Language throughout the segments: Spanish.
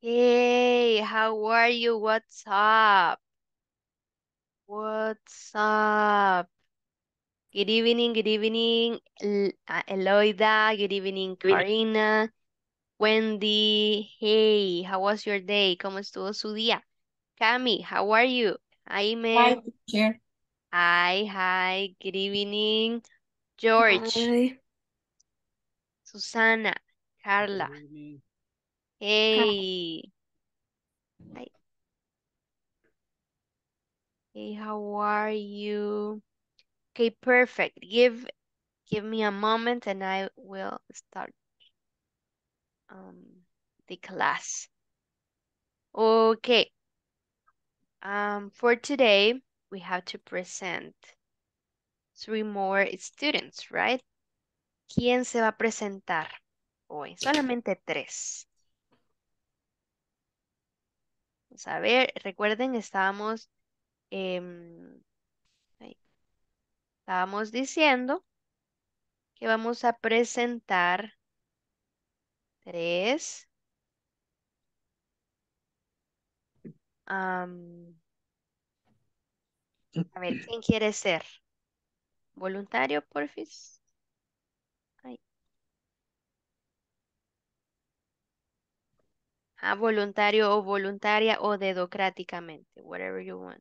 Hey, how are you? What's up? What's up? Good evening, good evening, El uh, Eloida. Good evening, Karina. Wendy, hey, how was your day? ¿Cómo estuvo su día? Cami, how are you? Jaime. Hi, teacher. Hi, hi, good evening. George. Hi. Susana, Carla. Good evening. Hey. Hi. Hey, how are you? Okay, perfect. Give give me a moment and I will start um the class. Okay. Um for today we have to present three more students, right? ¿Quién se va a presentar hoy? Solamente tres. a ver, recuerden, estábamos, em, estábamos diciendo que vamos a presentar tres a ver, ¿quién quiere ser? ¿Voluntario, porfis? a ah, voluntario o voluntaria o dedocráticamente, whatever you want.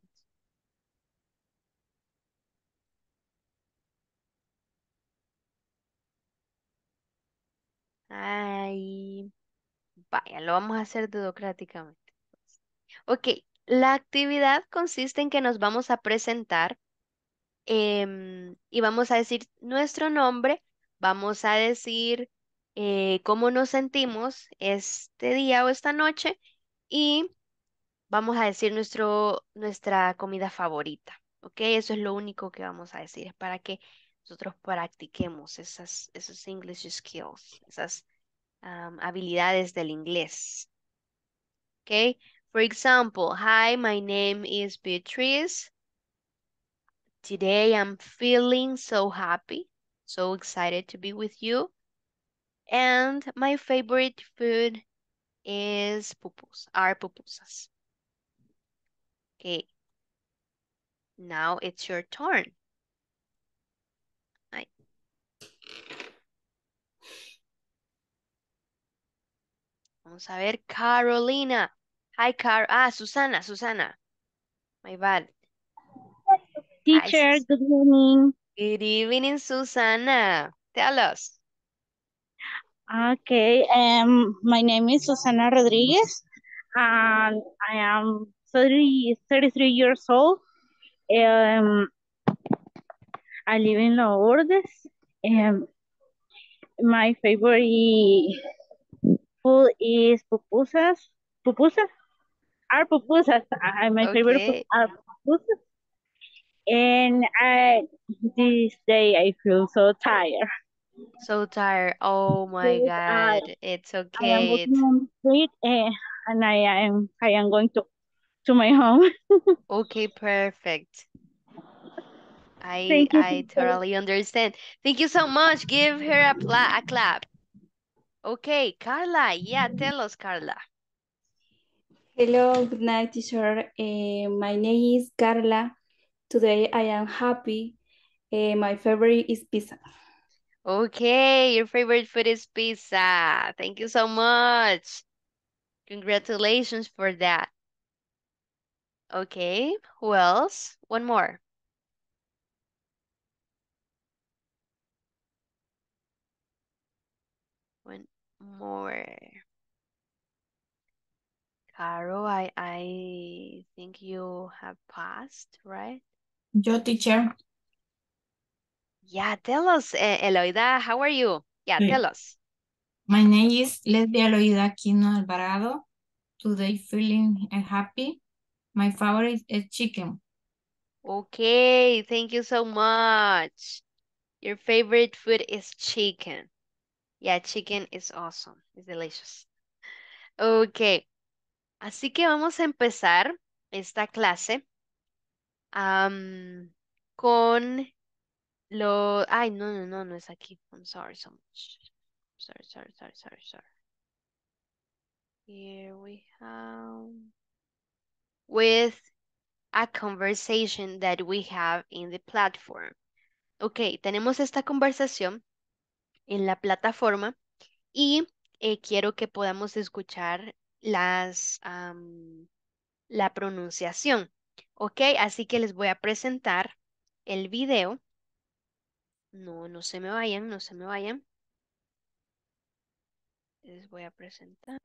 Ay, vaya, lo vamos a hacer dedocráticamente. Ok, la actividad consiste en que nos vamos a presentar em, y vamos a decir nuestro nombre, vamos a decir eh, cómo nos sentimos este día o esta noche y vamos a decir nuestro, nuestra comida favorita, ¿ok? Eso es lo único que vamos a decir, es para que nosotros practiquemos esas, esos English skills, esas habilidades del inglés, ¿ok? For example, hi, my name is Beatriz. Today I'm feeling so happy, so excited to be with you. And my favorite food is pupus, are pupusas. Okay. Now it's your turn. I... Vamos a ver, Carolina. Hi, Car. Ah, Susana, Susana. My bad. Teacher, Hi, good evening. Good evening, Susana. Tell us. Okay, um, my name is Susana Rodriguez, and I am 30, 33 years old. Um, I live in Lourdes. Um, my favorite food is pupusas. Pupusas are pupusas. I, my okay. favorite are pupusas. And I, this day I feel so tired. So tired. Oh my uh, God. it's okay. I am it's... and I am I am going to to my home. okay, perfect. I I totally understand. Thank you so much. Give her a, pla a clap. Okay, Carla. Yeah, tell us, Carla. Hello, good night, teacher. Uh, my name is Carla. Today I am happy. Uh, my favorite is pizza. Okay, your favorite food is pizza. Thank you so much. Congratulations for that. Okay, who else? One more. One more. Caro, I, I think you have passed, right? Your teacher. Yeah, tell us, eh, Eloida, how are you? Yeah, tell us. My name is Leslie Eloida Quino Alvarado. Today feeling eh, happy. My favorite is chicken. Okay, thank you so much. Your favorite food is chicken. Yeah, chicken is awesome. It's delicious. Okay. Así que vamos a empezar esta clase con lo. Ay, no, no, no, no es aquí. I'm sorry so much. Sorry, sorry, sorry, sorry, sorry. Here we have. With a conversation that we have in the platform. Ok, tenemos esta conversación en la plataforma y eh, quiero que podamos escuchar las, la pronunciación. Ok, así que les voy a presentar el video No, no se me vayan, no se me vayan. Les voy a presentar.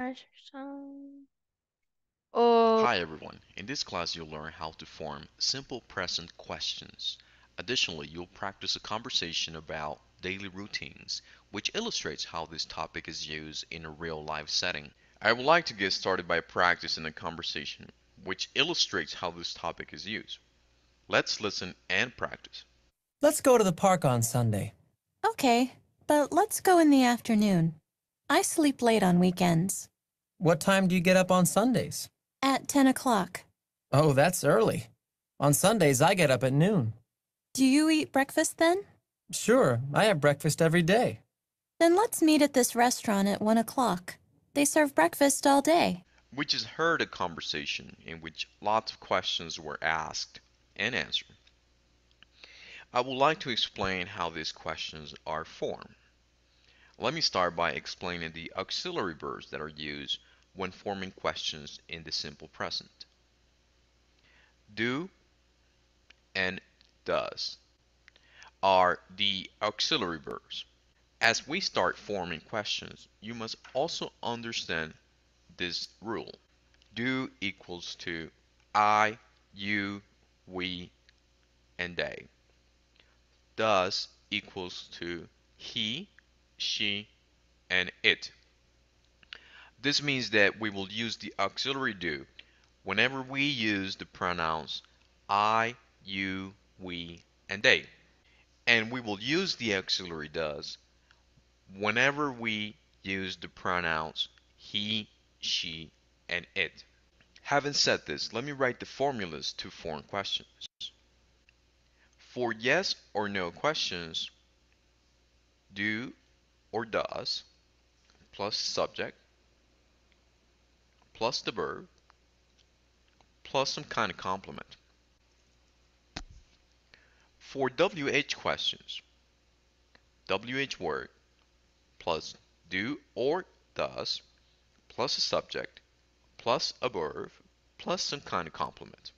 Oh. Hi everyone. In this class you'll learn how to form simple present questions. Additionally, you'll practice a conversation about daily routines, which illustrates how this topic is used in a real life setting. I would like to get started by practicing a conversation, which illustrates how this topic is used. Let's listen and practice. Let's go to the park on Sunday. Okay, but let's go in the afternoon. I sleep late on weekends. What time do you get up on Sundays? At 10 o'clock. Oh, that's early. On Sundays, I get up at noon. Do you eat breakfast then? Sure, I have breakfast every day. Then let's meet at this restaurant at 1 o'clock. They serve breakfast all day. Which is heard a conversation in which lots of questions were asked and answered. I would like to explain how these questions are formed. Let me start by explaining the auxiliary verbs that are used when forming questions in the simple present. Do and does are the auxiliary verbs. As we start forming questions, you must also understand this rule. Do equals to I, you, we, and they does equals to he, she, and it. This means that we will use the auxiliary do whenever we use the pronouns I, you, we, and they. And we will use the auxiliary does whenever we use the pronouns he, she, and it. Having said this, let me write the formulas to form questions. For yes or no questions, do or does plus subject plus the verb plus some kind of complement. For WH questions, WH word plus do or does plus a subject plus a verb plus some kind of complement.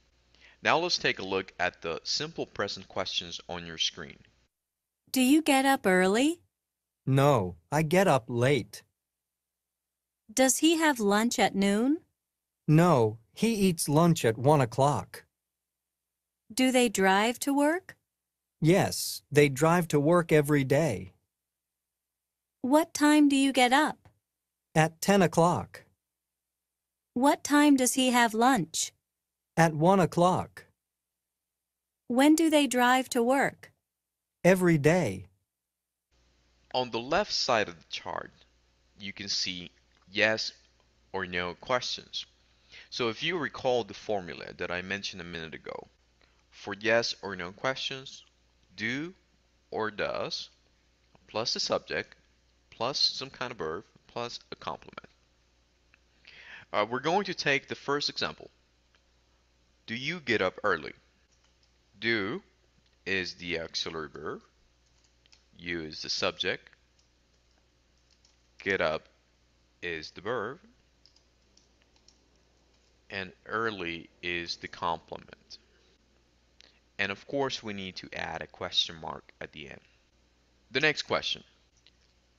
Now let's take a look at the simple present questions on your screen. Do you get up early? No, I get up late. Does he have lunch at noon? No, he eats lunch at one o'clock. Do they drive to work? Yes, they drive to work every day. What time do you get up? At 10 o'clock. What time does he have lunch? At one o'clock. When do they drive to work? Every day. On the left side of the chart, you can see yes or no questions. So if you recall the formula that I mentioned a minute ago, for yes or no questions, do or does, plus the subject, plus some kind of verb, plus a complement. Uh, we're going to take the first example. Do you get up early? Do is the auxiliary verb. You is the subject. Get up is the verb. And early is the complement. And of course, we need to add a question mark at the end. The next question.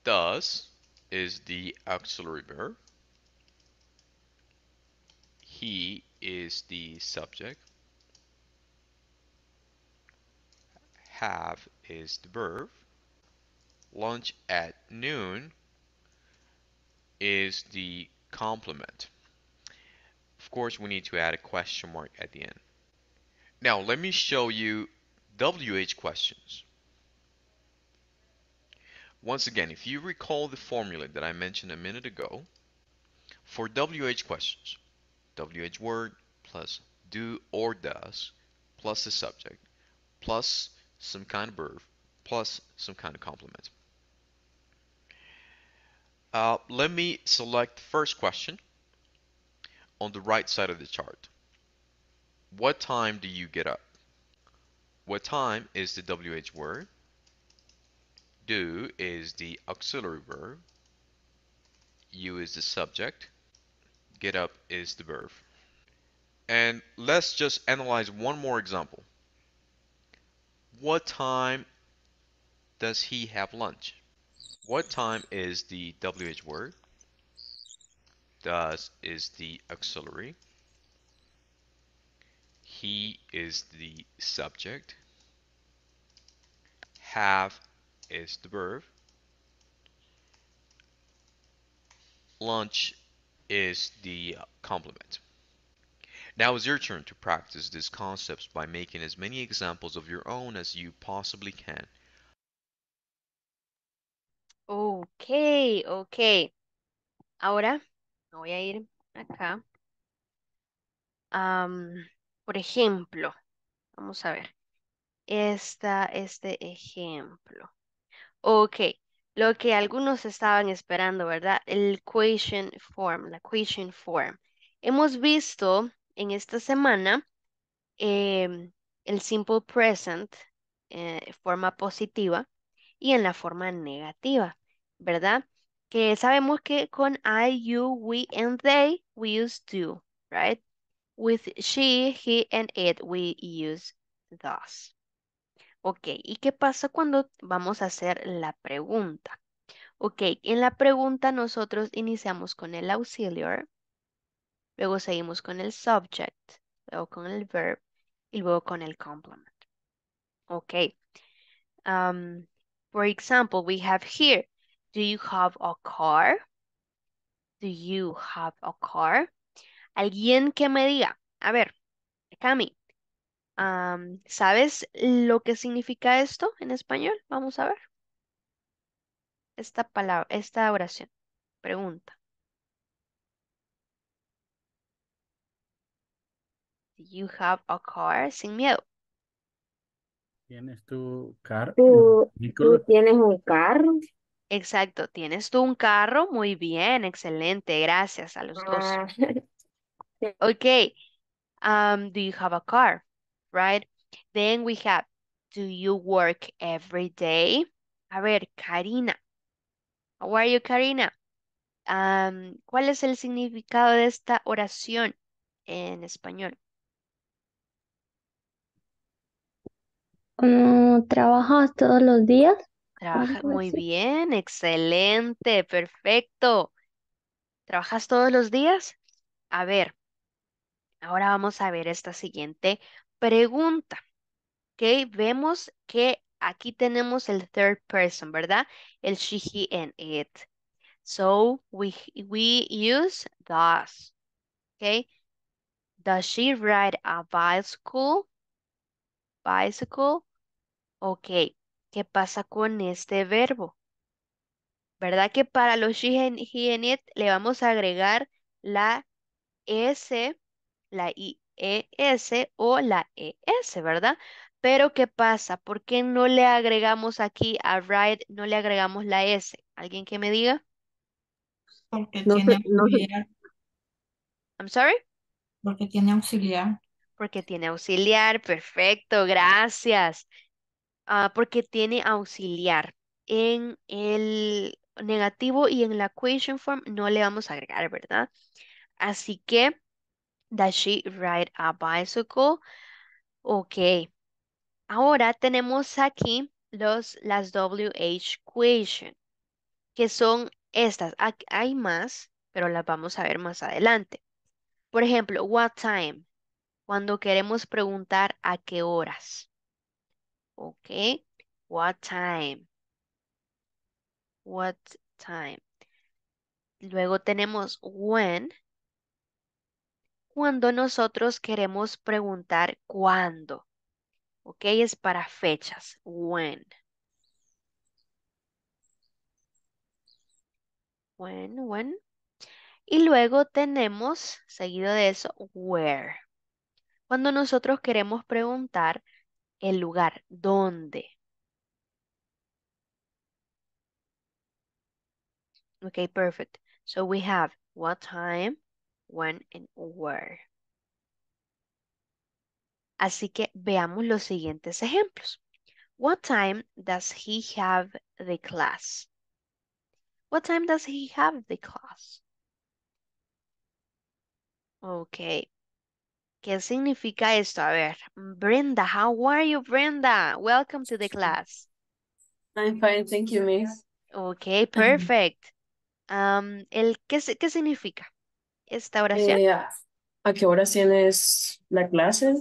Does is the auxiliary verb. He is the subject. Have is the verb. Lunch at noon is the complement. Of course, we need to add a question mark at the end. Now, let me show you WH questions. Once again, if you recall the formula that I mentioned a minute ago, for WH questions, WH word plus do or does plus the subject plus some kind of verb plus some kind of complement. Uh, let me select the first question on the right side of the chart. What time do you get up? What time is the WH word. Do is the auxiliary verb. You is the subject. GitHub is the verb. And let's just analyze one more example. What time does he have lunch? What time is the WH word? Does is the auxiliary. He is the subject. Have is the verb. Lunch is the complement. Now it's your turn to practice these concepts by making as many examples of your own as you possibly can. Okay, okay. Ahora voy a ir acá. Um, por ejemplo, vamos a ver. Esta, este ejemplo. Ok. lo que algunos estaban esperando, ¿verdad? El equation form, la question form. Hemos visto en esta semana em, el simple present, en eh, forma positiva, y en la forma negativa, ¿verdad? Que sabemos que con I, you, we, and they, we use do, right? With she, he, and it, we use thus. Ok, ¿y qué pasa cuando vamos a hacer la pregunta? Ok, en la pregunta nosotros iniciamos con el auxiliar, luego seguimos con el subject, luego con el verb y luego con el complement. Ok. por um, for example, we have here, do you have a car? Do you have a car? Alguien que me diga, a ver, Cami, ¿Sabes lo que significa esto en español? Vamos a ver. Esta palabra, esta oración. Pregunta. Do you have a car? Sin miedo. ¿Tienes tu carro? ¿Tú, tienes un carro? Exacto, tienes tú un carro, muy bien, excelente, gracias a los dos. Ah, okay. ok, do you have a car? right? Then we have, do you work every day? A ver, Karina. How are you, Karina? Um, ¿Cuál es el significado de esta oración en español? trabajas todos los días? Trabajas muy bien, excelente, perfecto. ¿Trabajas todos los días? A ver, ahora vamos a ver esta siguiente pregunta. ¿Ok? Vemos que aquí tenemos el third person, ¿verdad? El she, he, and it. So we, we use does. ¿Ok? Does she ride a bicycle? Bicycle. Ok. ¿Qué pasa con este verbo? ¿Verdad que para los she, he, and it le vamos a agregar la S, la I, ES o la ES, ¿verdad? Pero ¿qué pasa? ¿Por qué no le agregamos aquí a write, no le agregamos la S? ¿Alguien que me diga? Porque tiene auxiliar. I'm sorry? Porque tiene auxiliar. Porque tiene auxiliar, perfecto, gracias. Ah, porque tiene auxiliar. En el negativo y en la equation form no le vamos a agregar, ¿verdad? Así que Does she ride a bicycle? Ok. Ahora tenemos aquí los, las WH questions, que son estas. Hay más, pero las vamos a ver más adelante. Por ejemplo, what time? Cuando queremos preguntar a qué horas. Ok. What time? What time? Luego tenemos when, cuando nosotros queremos preguntar cuándo. ¿Ok? Es para fechas. When. When, when. Y luego tenemos, seguido de eso, where. Cuando nosotros queremos preguntar el lugar, ¿dónde? Ok, perfect. So we have what time, when and where. Así que veamos los siguientes ejemplos. What time does he have the class? What time does he have the class? Okay. ¿Qué significa esto? A ver, Brenda, how are you, Brenda? Welcome to the class. I'm fine, thank you, miss. Okay, perfect. Um, el, ¿qué, ¿Qué significa? esta oración? Eh, ¿a qué hora tienes la clase?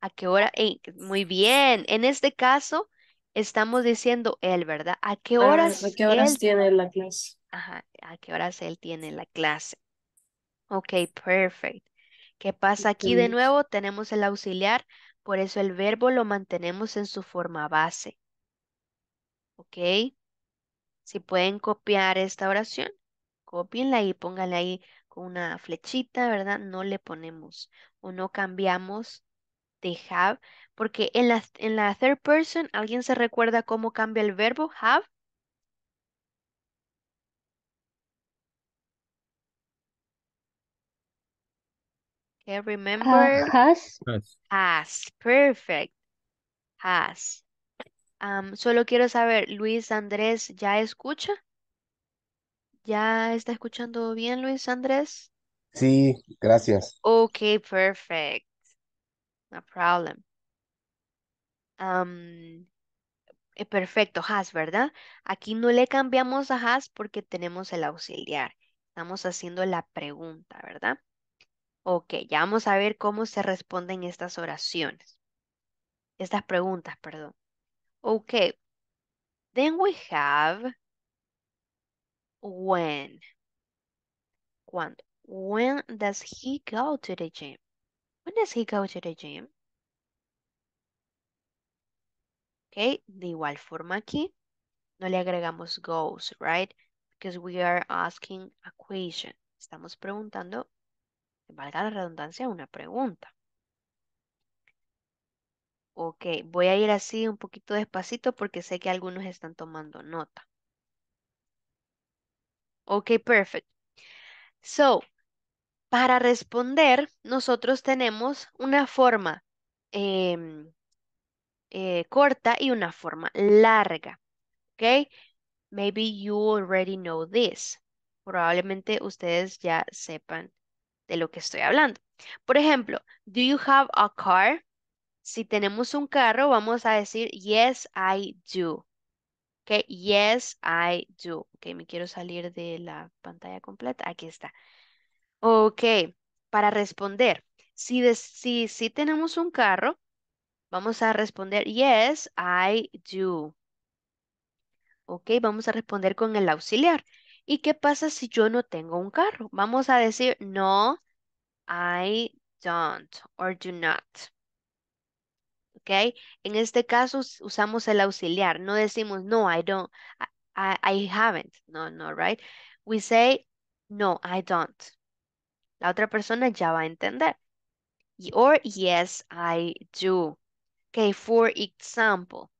¿A qué hora? muy bien. En este caso, estamos diciendo él, ¿verdad? ¿A qué ah, horas, ¿a qué horas tiene la clase? Ajá, ¿a qué horas él tiene la clase? Ok, perfect. ¿Qué pasa aquí de nuevo? Tenemos el auxiliar, por eso el verbo lo mantenemos en su forma base. ¿Ok? Si pueden copiar esta oración, copienla y pónganla ahí una flechita, ¿verdad? No le ponemos o no cambiamos de have, porque en la, en la third person, ¿alguien se recuerda cómo cambia el verbo have? remember? has. Has, perfect. Has. solo quiero saber, Luis Andrés, ¿ya escucha? ¿Ya está escuchando bien, Luis Andrés? Sí, gracias. Ok, perfect. No problem. Eh, perfecto, has, ¿verdad? Aquí no le cambiamos a has porque tenemos el auxiliar. Estamos haciendo la pregunta, ¿verdad? Ok, ya vamos a ver cómo se responden estas oraciones. Estas preguntas, perdón. Ok. Then we have when. cuándo, When does he go to the gym? When does he go to the gym? Okay, de igual forma aquí. No le agregamos goes, right? Because we are asking a question. Estamos preguntando, valga la redundancia, una pregunta. Ok, voy a ir así un poquito despacito porque sé que algunos están tomando nota. Ok, perfect. So, para responder, nosotros tenemos una forma em, eh, corta y una forma larga. Ok, maybe you already know this. Probablemente ustedes ya sepan de lo que estoy hablando. Por ejemplo, do you have a car? Si tenemos un carro, vamos a decir, yes, I do. Okay, yes, I do. Ok, me quiero salir de la pantalla completa. Aquí está. Ok, para responder, si, si, si tenemos un carro, vamos a responder yes, I do. Ok, vamos a responder con el auxiliar. ¿Y qué pasa si yo no tengo un carro? Vamos a decir no, I don't or do not. Okay, En este caso usamos el auxiliar, no decimos no, I don't, I, haven't, no, no, right? We say no, I don't. La otra persona ya va a entender. Or yes, I do. Okay, for example.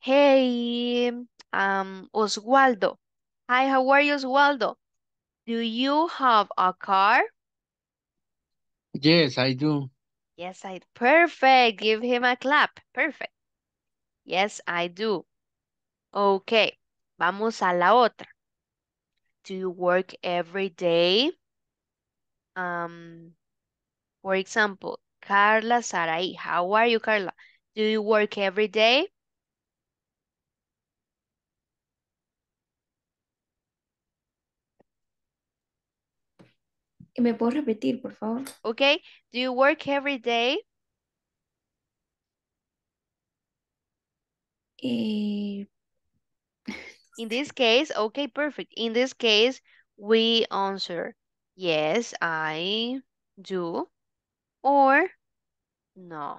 Hey, um, Oswaldo. Hi, how are you, Oswaldo? Do you have a car? Yes, I do. Yes, I perfect. Give him a clap. Perfect. Yes, I do. Okay, vamos a la otra. Do you work every day? Um, for example, Carla Sarai. How are you, Carla? Do you work every day? ¿Me puedo repetir, por favor? Okay. Do you work every day? Eh, In this case, okay, perfect. In this case, we answer, yes, I do, or no,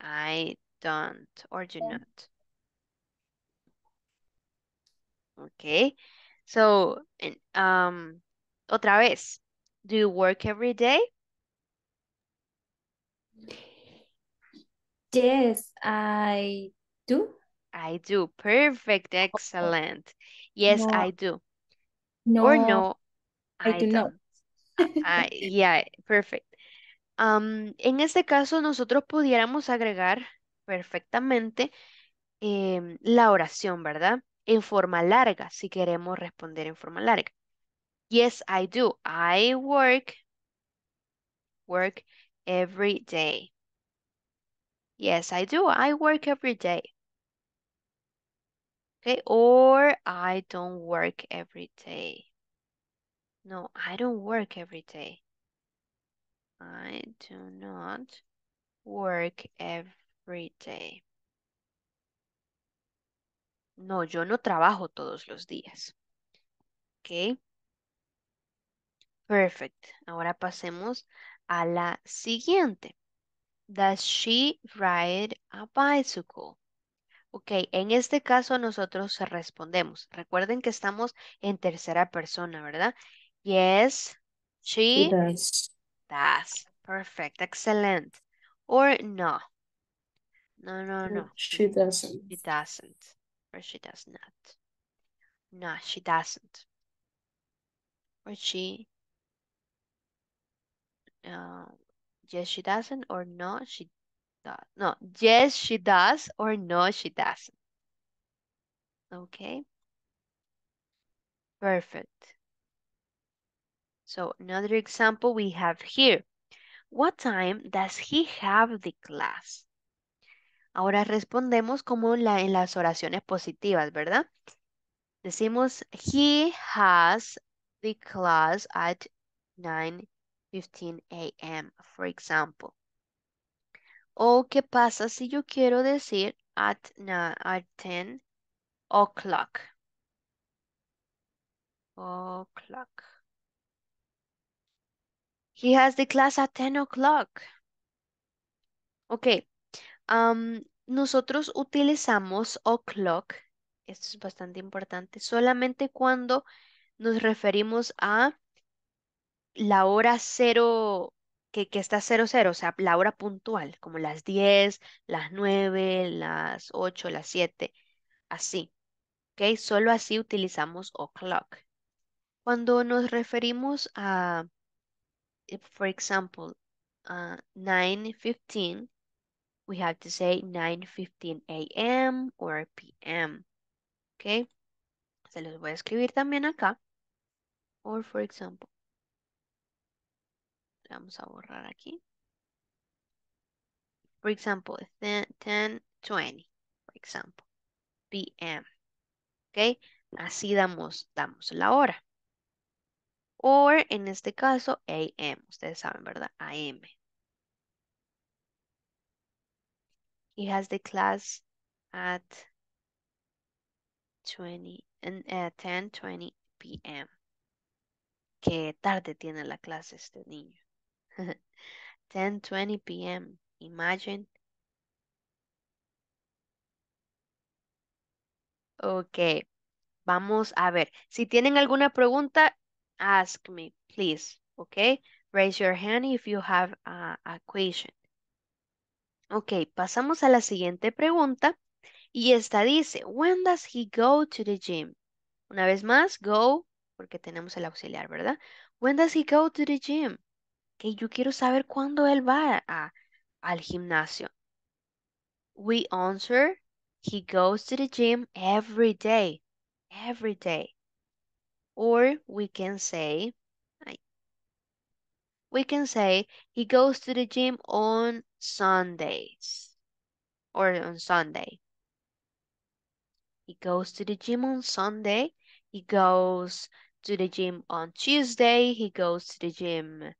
I don't, or do not. Okay, so, um, otra vez. Do you work every day? Yes, I do. I do. Perfect. Oh, oh. Excellent. Yes, I do. No. Or no, I, do not. yeah, perfect. Um, en este caso, nosotros pudiéramos agregar perfectamente em, la oración, ¿verdad? En forma larga, si queremos responder en forma larga. Yes, I do. I work, work every day. Yes, I do. I work every day. Okay, or I don't work every day. No, I don't work every day. I do not work every day. No, yo no trabajo todos los días. Okay. Perfect. Ahora pasemos a la siguiente. Does she ride a bicycle? Ok, en este caso nosotros respondemos. Recuerden que estamos en tercera persona, ¿verdad? Yes, she does. Perfect, excellent. Or no. No, no, no. She doesn't. She doesn't. Or she does not. No, she doesn't. Or she Uh, yes, she doesn't, or no, she does. No, yes, she does, or no, she doesn't. Okay. Perfect. So another example we have here. What time does he have the class? Ahora respondemos como la, en las oraciones positivas, ¿verdad? Decimos, he has the class at 9 15 a.m., for example. O qué pasa si yo quiero decir at, na, 10 o'clock. O'clock. He has the class at 10 o'clock. Ok. nosotros utilizamos o'clock. Esto es bastante importante. Solamente cuando nos referimos a la hora cero, que, está cero cero, o sea, la hora puntual, como las 10, las 9, las 8, las 7, así. ¿Ok? Solo así utilizamos o'clock. Cuando nos referimos a, eh, for example, 9.15, we have to say 9.15 a.m. or p.m. ¿Ok? Se los voy a escribir también acá. Or, for example, vamos a borrar aquí. For example, 10, 20, for example, p.m. ¿Ok? Así damos, la hora. Or, en este caso, a.m. Ustedes saben, ¿verdad? a.m. He has the class at 20, 10, 20 p.m. Qué tarde tiene la clase este niño. 10:20 p.m. Imagine. Ok, vamos a ver. Si tienen alguna pregunta, ask me, please. Ok, raise your hand if you have a, question. Ok, pasamos a la siguiente pregunta. Y esta dice, when does he go to the gym? Una vez más, go, porque tenemos el auxiliar, ¿verdad? When does he go to the gym? que yo quiero saber cuándo él va a, al gimnasio. We answer, he goes to the gym every day, every day. Or we can say, we can say he goes to the gym on Sundays or on Sunday. He goes to the gym on Sunday. He goes to the gym on Tuesday. He goes to the gym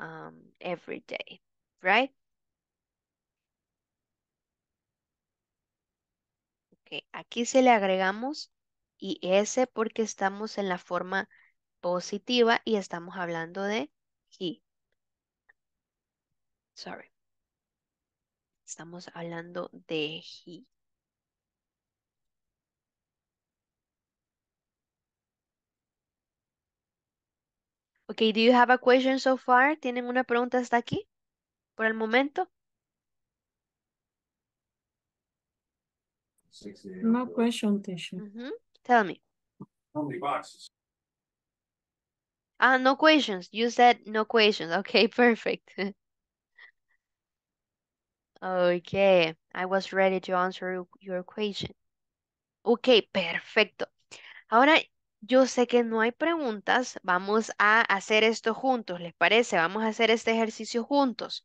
Um, every day, right? Okay. Aquí se le agregamos y ese porque estamos en la forma positiva y estamos hablando de he. Sorry. Estamos hablando de he. Okay, do you have a question so far? ¿Tienen una pregunta hasta aquí? Por el momento. No question, Tisha. Mm -hmm. Tell me. How many boxes? Ah, uh, no questions. You said no questions. Okay, perfect. okay, I was ready to answer your question. Okay, perfecto. Ahora Yo sé que no hay preguntas, vamos a hacer esto juntos, ¿les parece? Vamos a hacer este ejercicio juntos.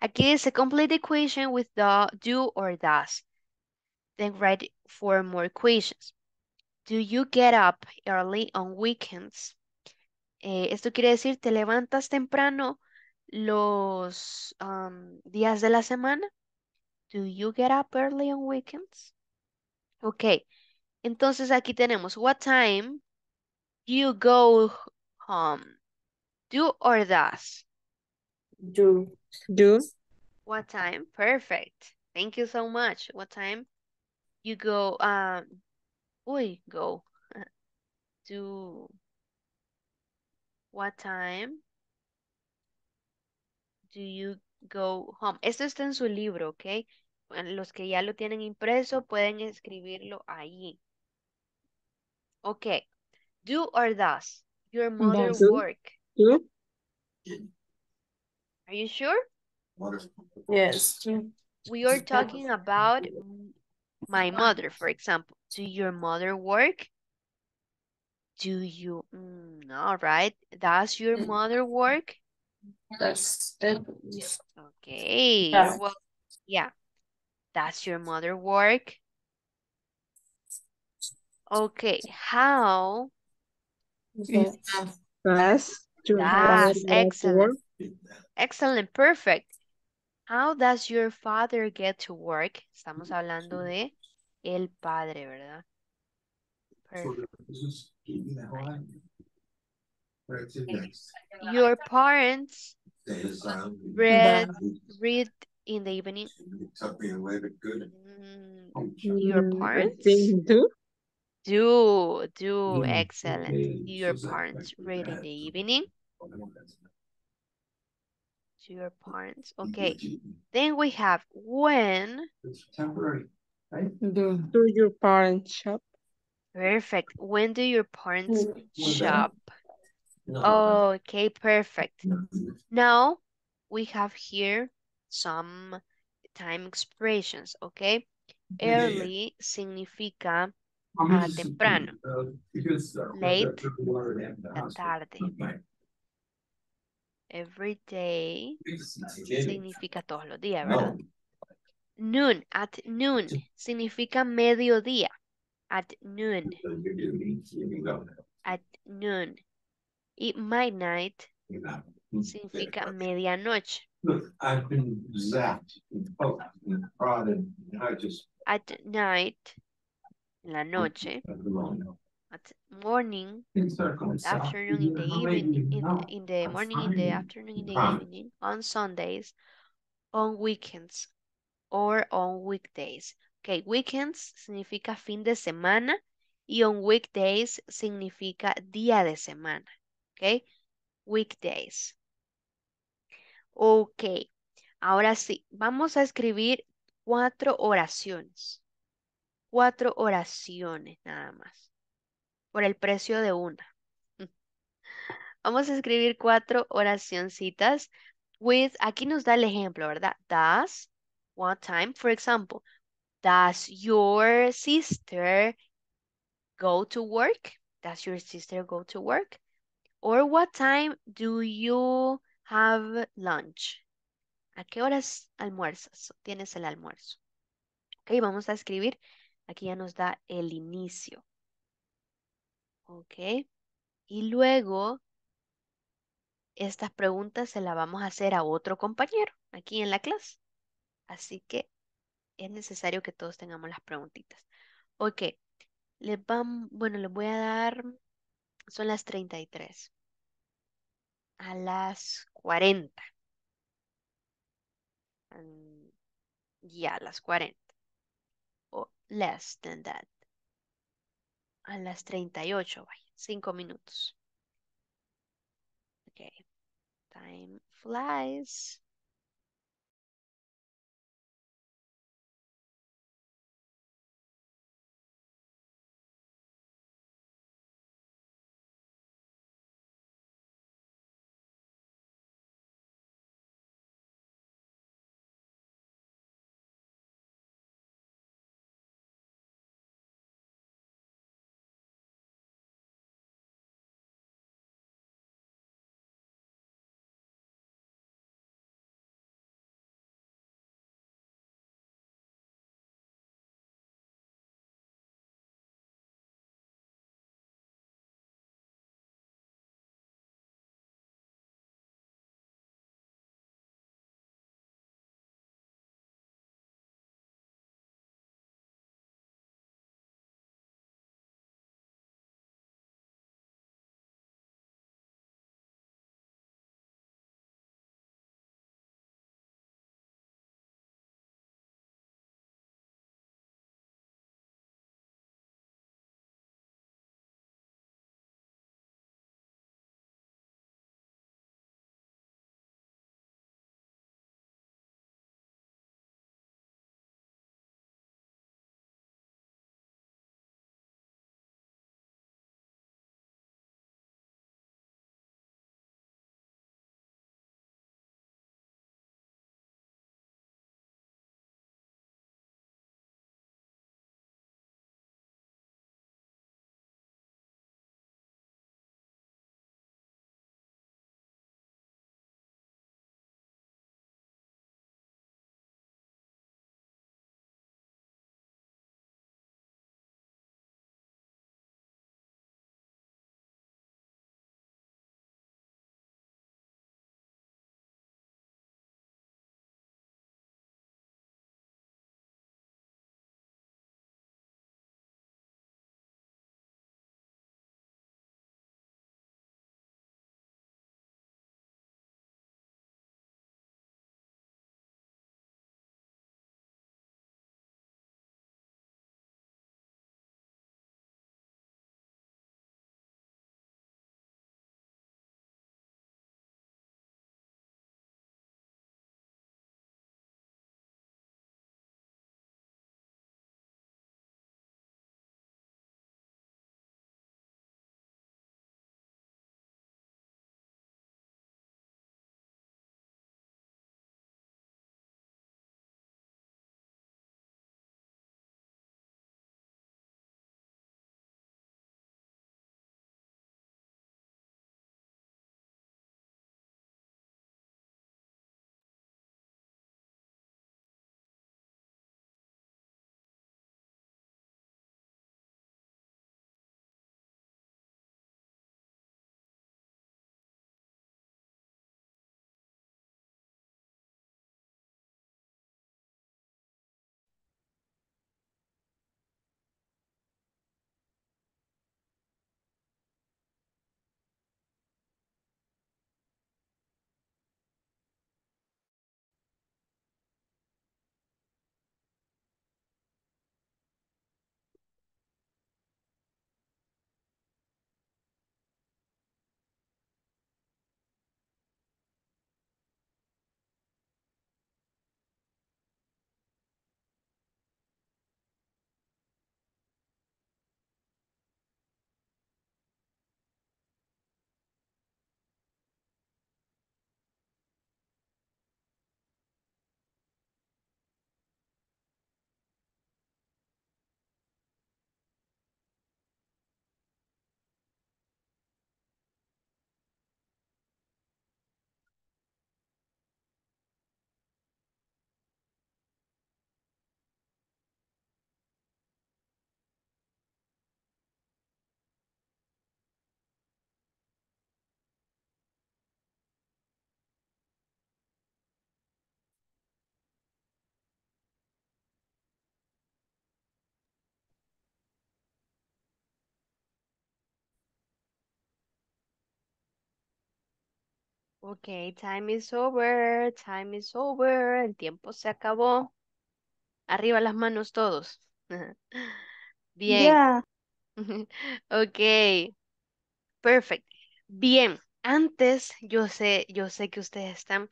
Aquí dice complete equation with the do or does. Then write four more questions. Do you get up early on weekends? Eh, esto quiere decir, ¿te levantas temprano los días de la semana? Do you get up early on weekends? Okay. Entonces aquí tenemos what time you go home. Do or does? Do. Do. What time? Perfect. Thank you so much. What time you go um uy, go. Do what time do you go home? Esto está en su libro, ¿ok? Los que ya lo tienen impreso pueden escribirlo ahí. Okay. Do or does your mother does work? Do? Are you sure? Yes. We are talking about my mother, for example. Do your mother work? Do you? Mm, all right. Does your mother work? Does. Okay. Yeah. Well, yeah. Does your mother work? Okay, how? Yes, yes excellent. Excellent, perfect. How does your father get to work? Estamos hablando de el padre, ¿verdad? Perfect. Your parents read, read in the evening. Mm, your mm, parents? do? Do, do, mm, excellent. Okay. your so parents read in the evening? To your parents. Mm-hmm. Okay. Then we have when. It's temporary. Right? Do, do your parents shop? Perfect. When do your parents shop? No, oh, okay, perfect. Now we have here some time expressions, okay? Early significa temprano. Late. tarde. Every day significa todos los días, ¿verdad? Noon, at noon, significa mediodía. At noon. At noon. Y midnight hmm. significa medianoche. At night en la noche, at morning, afternoon, in the evening, in, the, in the morning, in the afternoon, in the evening, on Sundays, on weekends, or on weekdays. Ok, weekends significa fin de semana y on weekdays significa día de semana. Okay, weekdays. Ok, ahora sí, vamos a escribir cuatro oraciones cuatro oraciones nada más, por el precio de una. Mm. Vamos a escribir cuatro oracioncitas with, aquí nos da el ejemplo, ¿verdad? Does, what time, for example, does your sister go to work? Does your sister go to work? Or what time do you have lunch? ¿A qué horas almuerzas? Tienes el almuerzo. Ok, vamos a escribir Aquí ya nos da el inicio. ¿Ok? Y luego, estas preguntas se las vamos a hacer a otro compañero aquí en la clase. Así que es necesario que todos tengamos las preguntitas. Ok, les van, bueno, les voy a dar, son las 33. A las 40. Mm, ya, a las 40 less than that. A las 38, vaya, 5 minutos. Okay. Time flies. Okay, time is over, time is over, el tiempo se acabó. Arriba las manos todos. Bien. Okay. Ok, perfect. Bien, antes yo sé, yo sé que ustedes están,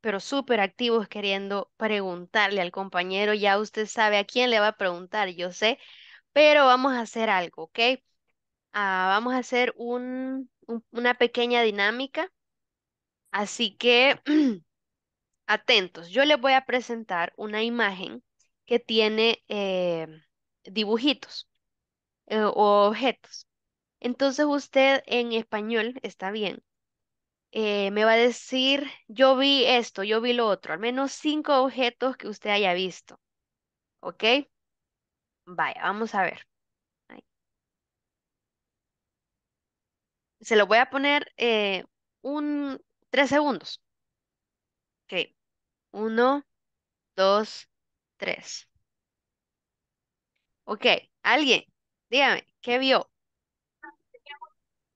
pero súper activos queriendo preguntarle al compañero. Ya usted sabe a quién le va a preguntar, yo sé, pero vamos a hacer algo, ¿ok? Ah, vamos a hacer un, una pequeña dinámica Así que atentos, yo les voy a presentar una imagen que tiene eh, dibujitos eh, o objetos. Entonces usted en español está bien. Eh, me va a decir, yo vi esto, yo vi lo otro, al menos cinco objetos que usted haya visto. ¿Ok? Vaya, vamos a ver. Se lo voy a poner un, Tres segundos. Ok. Uno, dos, tres. Ok. Alguien, dígame, ¿qué vio?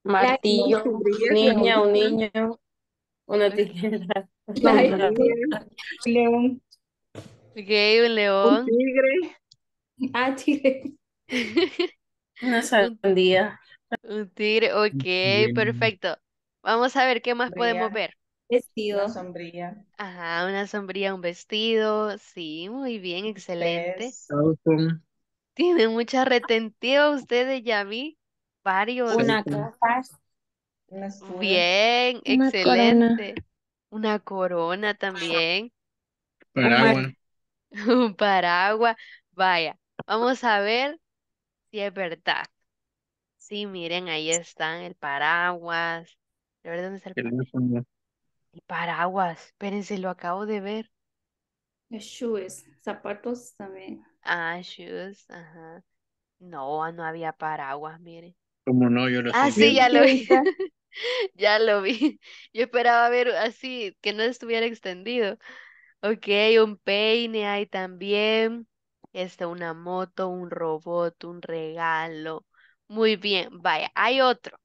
Martillo, niña, un niño, una tijera. León. Ok, un león. Un tigre. Ah, tigre. Una sandía. Un tigre, ok, perfecto. Vamos a ver qué más podemos ver. Vestido. Una Ajá, una sombría, un vestido. Sí, muy bien, excelente. Tiene mucha retentiva ustedes, ya vi varios. Una Bien, excelente. Corona. Una corona también. Paraguas. Un paraguas. Vaya, vamos a ver si es verdad. Sí, miren, ahí están el paraguas, a dónde está el paraguas. Espérense, lo acabo de ver. shoes, zapatos también. Ah, shoes, ajá. No, no había paraguas, miren cómo no, yo lo Ah, sí, ya lo vi. ya lo vi. Yo esperaba ver así, que no estuviera extendido. Ok, un peine hay también. esta una moto, un robot, un regalo. Muy bien, vaya, hay otro.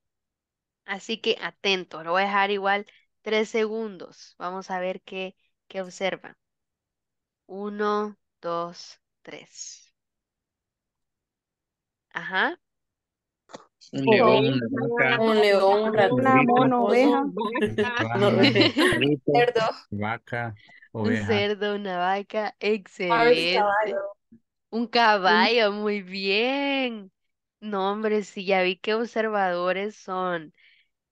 Así que atento, lo voy a dejar igual tres segundos. Vamos a ver qué, qué observa. Uno, dos, tres. Ajá. Un león, Un oveja. cerdo. Vaca, Un cerdo, una vaca. Excelente. Un caballo, muy bien. No, hombre, sí, ya vi qué observadores son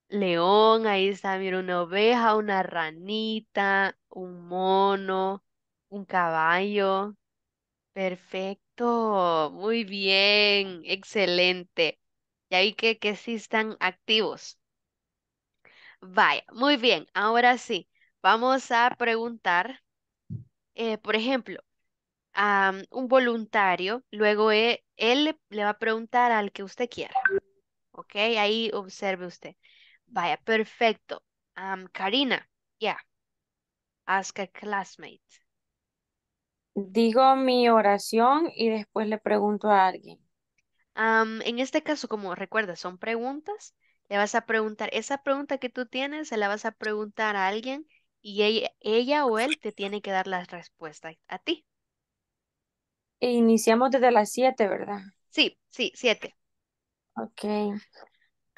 león, ahí está, mira, una oveja, una ranita, un mono, un caballo. Perfecto, muy bien, excelente. y ahí que, que sí están activos. Vaya, muy bien, ahora sí, vamos a preguntar, eh, por ejemplo, a un voluntario, luego e, él, él le va a preguntar al que usted quiera. ¿Ok? Ahí observe usted. Vaya, perfecto. Karina, yeah. Ask a classmate. Digo mi oración y después le pregunto a alguien. en este caso, como recuerda, son preguntas. Le vas a preguntar, esa pregunta que tú tienes, se la vas a preguntar a alguien y ella, o él te tiene que dar la respuesta a ti. E iniciamos desde las 7, ¿verdad? Sí, sí, siete. Ok.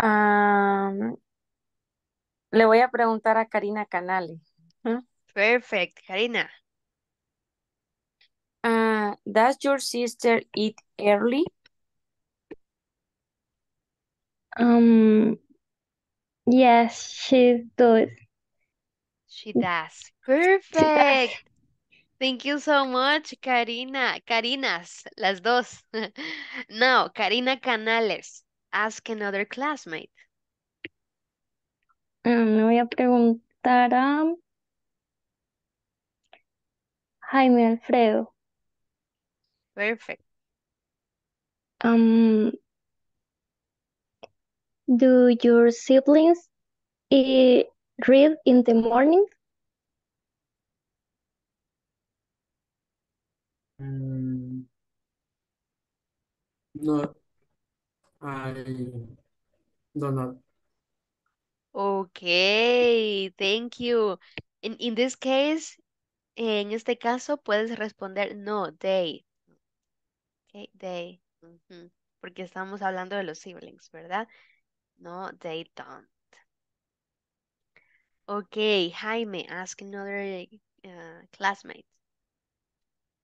Um, le voy a preguntar a Karina Canales. Perfect, Karina. Ah, does your sister eat early? Um, yes, she does. She does. Perfect. Thank you so much, Karina. Karinas, las dos. now, Karina Canales, ask another classmate. Me voy a preguntar a Jaime Alfredo. Perfect. Um, do your siblings eh, read in the morning? Mm, no, I do not. Okay, thank you. In, this case, en este caso puedes responder no, they. Okay, they. Porque estamos hablando de los siblings, ¿verdad? No, they don't. Okay, Jaime, ask another uh, classmate.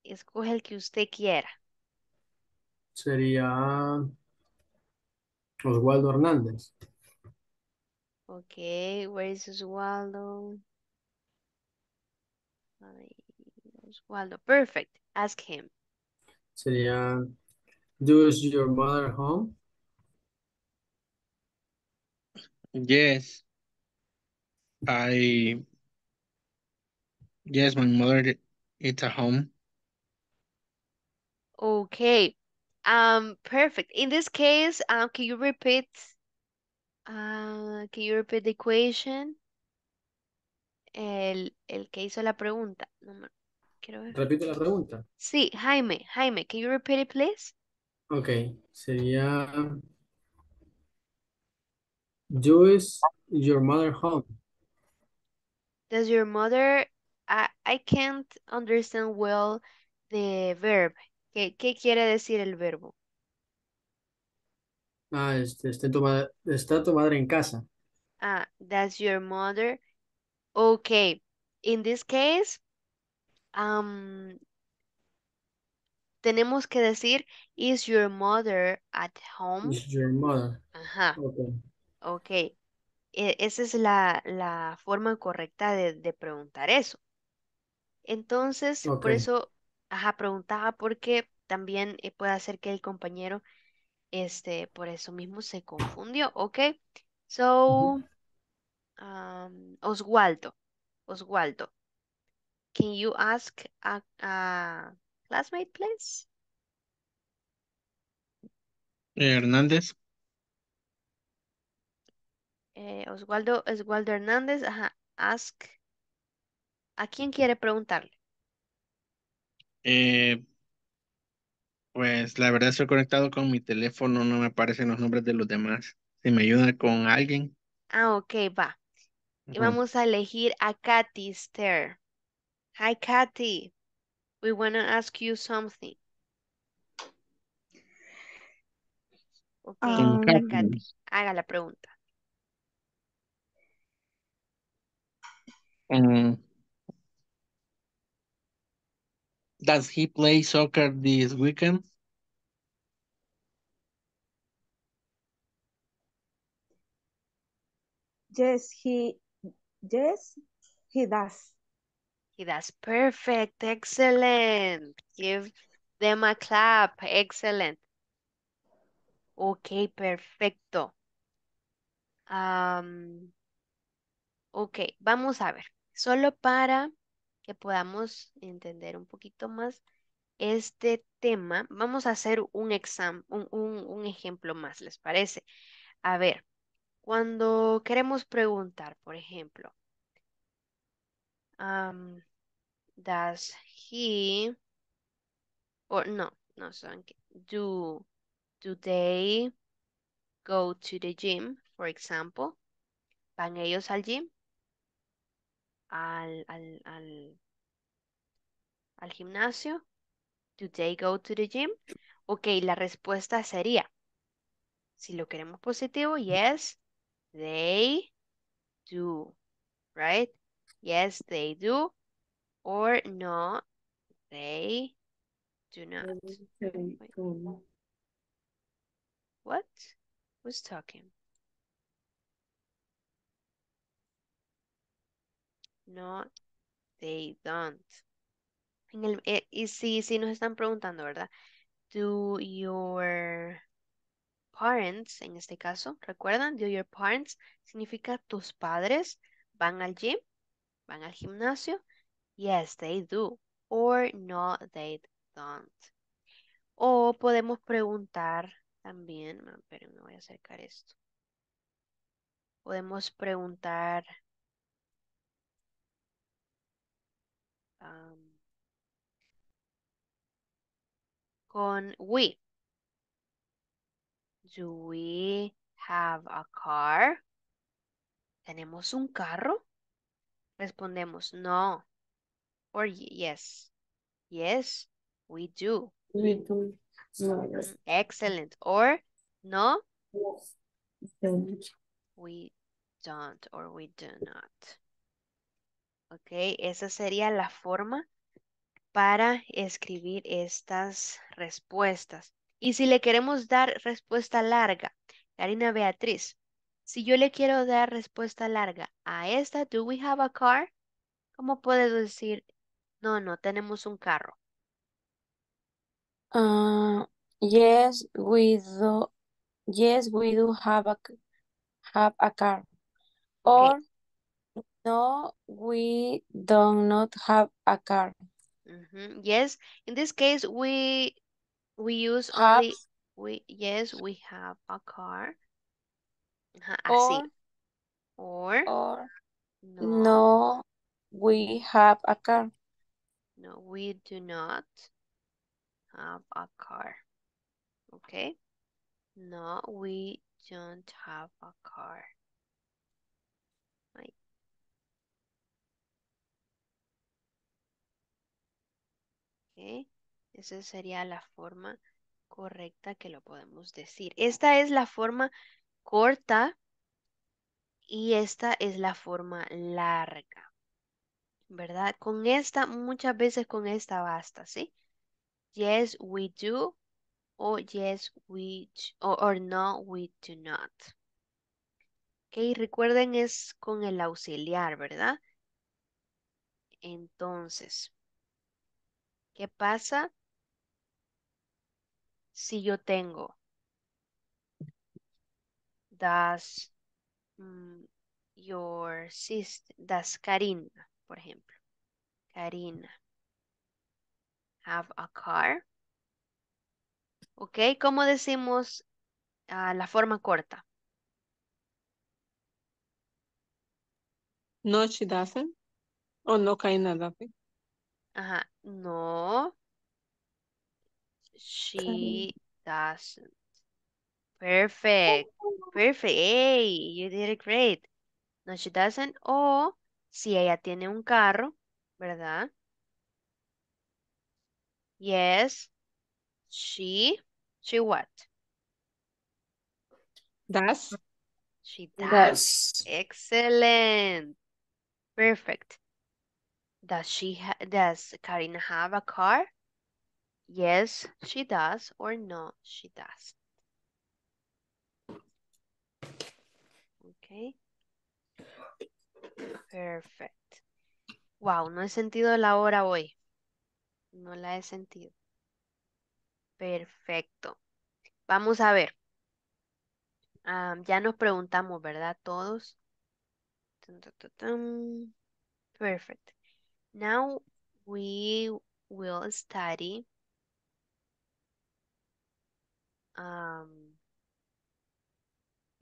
Escoge el que usted quiera. Sería Oswaldo Hernández. Okay, where is Oswaldo? Oswaldo, perfect. Ask him. Sería, do is your mother home? Yes. I, yes, my mother is at home. Okay, um, perfect. In this case, um, can you repeat Ah, can you repeat the question? El, el que hizo la pregunta. No quiero ver. Repite la pregunta. Sí, Jaime, Jaime, can you repeat it, please? Ok, sería Do is your mother home? Does your mother... I, I can't understand well the verb. ¿Qué, qué quiere decir el verbo? Ah, este, este está tu madre en casa. Ah, that's your mother. Okay. In this case, um, tenemos que decir, is your mother at home? Is your mother. Ajá. Okay. E, esa es la, la, forma correcta de, preguntar eso. Entonces, por eso, ajá, preguntaba porque también eh, puede hacer que el compañero este, por eso mismo se confundió, ¿ok? So, um, Oswaldo, Oswaldo, can you ask a, classmate, please? Hernández. Eh, Oswaldo, Oswaldo Hernández, ask. ¿A quién quiere preguntarle? Eh, pues la verdad estoy conectado con mi teléfono, no me aparecen los nombres de los demás. Si me ayuda con alguien. Ah, ok, va. Y vamos a elegir a Katy Ster. Hi, Katy. We want to ask you something. Ok, ah, Haga la pregunta. Mm, Does he play soccer this weekend? Yes, he yes, he does. He does. Perfect. Excellent. Give them a clap. Excellent. Okay, perfecto. Um, ok, vamos a ver. Solo para que podamos entender un poquito más este tema, vamos a hacer un, exam un, ejemplo más, ¿les parece? A ver, cuando queremos preguntar, por ejemplo, um, does he, or no, no son, do, do they go to the gym, for example? ¿Van ellos al gym? al, al, al, al gimnasio? Do they go to the gym? Ok, la respuesta sería, si lo queremos positivo, yes, they do, right? Yes, they do, or no, they do not. What? Who's talking? No, they don't. Eh, y si, nos están preguntando, ¿verdad? Do your parents, en este caso, ¿recuerdan? Do your parents significa tus padres van al gym, van al gimnasio. Yes, they do. Or no, they don't. O podemos preguntar también, pero me voy a acercar esto. Podemos preguntar, um, con we. Do we have a car? ¿Tenemos un carro? Respondemos no. Or yes. Yes, we do. We do. No, mm, yes. Excellent. Or no? Yes. We don't or we do not. ¿ok? Esa sería la forma para escribir estas respuestas. Y si le queremos dar respuesta larga, Karina Beatriz, si yo le quiero dar respuesta larga a esta, do we have a car? ¿Cómo puedo decir, no, no tenemos un carro? Ah, yes, we do, yes, we do have a, have a car. Or No, we do not have a car. Mm -hmm. Yes, in this case, we we use have. only, we yes, we have a car. Ajá, Or, or no. no, we have a car. No, we do not have a car. Okay? No, we don't have a car. Esa sería la forma correcta que lo podemos decir. Esta es la forma corta y esta es la forma larga, ¿verdad? Con esta, muchas veces con esta basta, ¿sí? Yes, we do, o yes, we, or, or no, we do not. Ok, recuerden es con el auxiliar, ¿verdad? Entonces, ¿Qué pasa si yo tengo das mm, your sister, das Karina, por ejemplo? Karina have a car. ¿Ok? ¿Cómo decimos ah, la forma corta? No, she doesn't. O no, Karina doesn't. Ajá, no, she doesn't. Perfect, perfect. Hey, you did it great. No, she doesn't. O si ella tiene un carro, ¿verdad? Yes, she, she what? Does. She does. does. Excellent. Perfect. Does she does Karina have a car? Yes, she does or no, she does. Okay. Perfect. Wow, no he sentido la hora hoy. No la he sentido. Perfecto. Vamos a ver. ya nos preguntamos, ¿verdad? Todos. Perfecto. Now we will study um,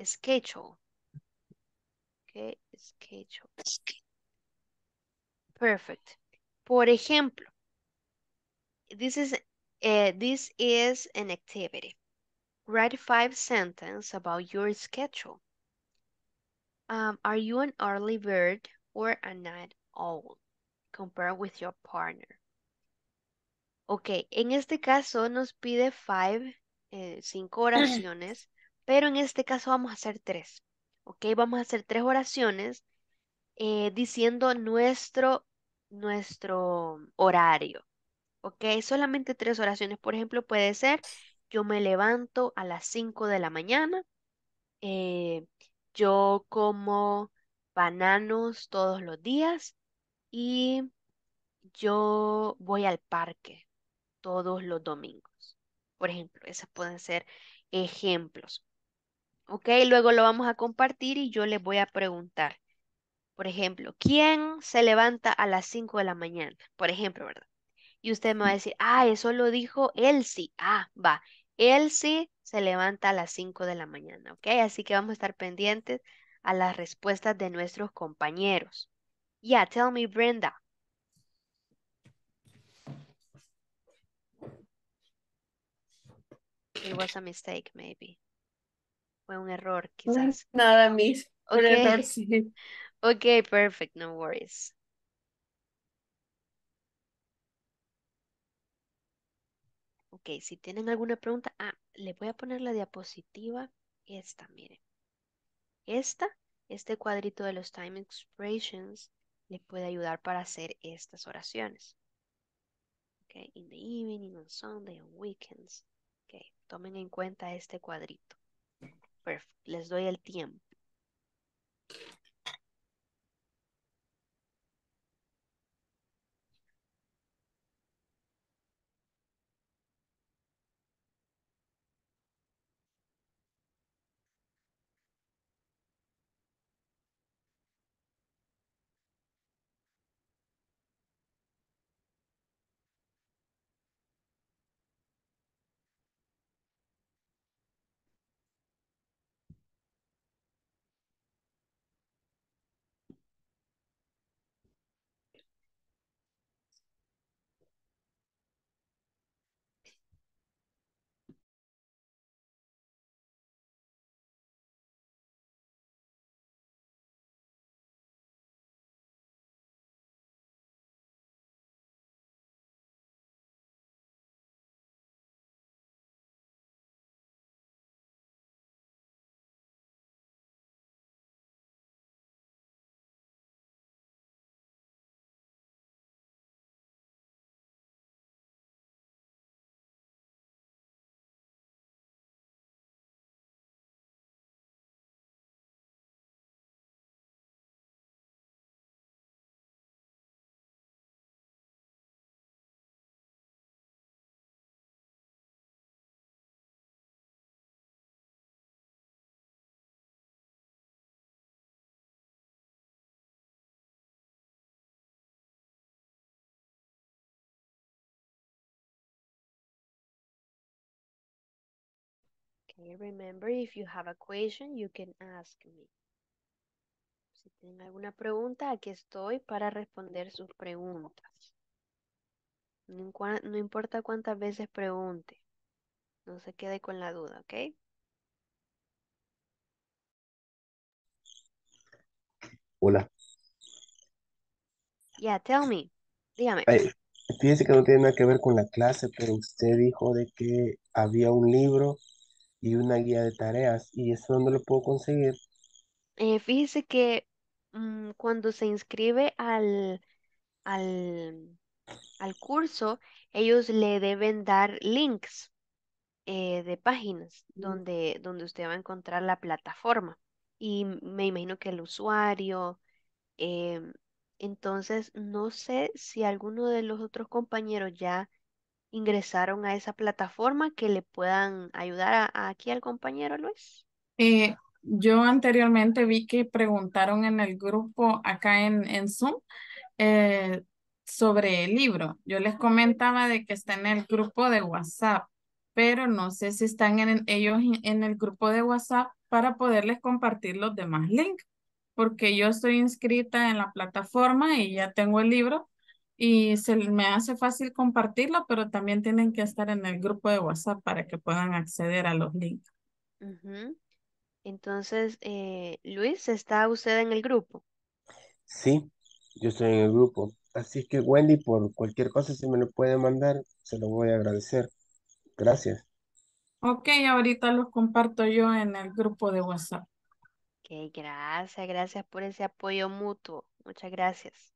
schedule. Okay, schedule. Perfect. Por ejemplo, this is a eh, this is an activity. Write five sentences about your schedule. Um, are you an early bird or a night owl? compare with your partner. Ok, en este caso nos pide five, eh, cinco oraciones, pero en este caso vamos a hacer tres. Ok, vamos a hacer tres oraciones eh, diciendo nuestro, nuestro horario. Ok, solamente tres oraciones. Por ejemplo, puede ser, yo me levanto a las cinco de la mañana, eh, yo como bananos todos los días y yo voy al parque todos los domingos. Por ejemplo, esos pueden ser ejemplos. Ok, luego lo vamos a compartir y yo les voy a preguntar. Por ejemplo, ¿quién se levanta a las 5 de la mañana? Por ejemplo, ¿verdad? Y usted me va a decir, ah, eso lo dijo Elsie. Ah, va. Elsie se levanta a las 5 de la mañana, ¿ok? Así que vamos a estar pendientes a las respuestas de nuestros compañeros. Yeah, tell me, Brenda. It was a mistake, maybe. Fue un error, quizás. Nada, mis. Un error, sí. Okay, perfect. No worries. Ok, si tienen alguna pregunta, ah, le voy a poner la diapositiva, esta, miren. Esta, este cuadrito de los time expressions, les puede ayudar para hacer estas oraciones. Okay, in the evening, on Sunday, on weekends. Okay, tomen en cuenta este cuadrito. Perfect. Les doy el tiempo. remember if you have a question, you can ask me. Si tienen alguna pregunta, aquí estoy para responder sus preguntas. No, importa cuántas veces pregunte, no se quede con la duda, ¿ok? Hola. Yeah, tell me. Dígame. fíjese que no tiene nada que ver con la clase, pero usted dijo de que había un libro y una guía de tareas. ¿Y eso dónde lo puedo conseguir? Eh, fíjese que mm, cuando se inscribe al, al, al curso, ellos le deben dar links eh, de páginas mm. donde, donde usted va a encontrar la plataforma. Y me imagino que el usuario. Em, entonces, no sé si alguno de los otros compañeros ya ingresaron a esa plataforma que le puedan ayudar aquí al compañero Luis? Eh, yo anteriormente vi que preguntaron en el grupo acá en, en Zoom eh, sobre el libro. Yo les ah, comentaba de que está en el grupo de WhatsApp, pero no sé si están ellos en el grupo de WhatsApp para poderles compartir los demás links, porque yo estoy inscrita en la plataforma y ya tengo el libro, y se me hace fácil compartirlo, pero también tienen que estar en el grupo de WhatsApp para que puedan acceder a los links. Entonces, eh, Luis, ¿está usted en el grupo? Sí, yo estoy en el grupo. Así que Wendy, por cualquier cosa, si me lo puede mandar, se lo voy a agradecer. Gracias. Ok, ahorita los comparto yo en el grupo de WhatsApp. Ok, gracias, gracias por ese apoyo mutuo. Muchas gracias.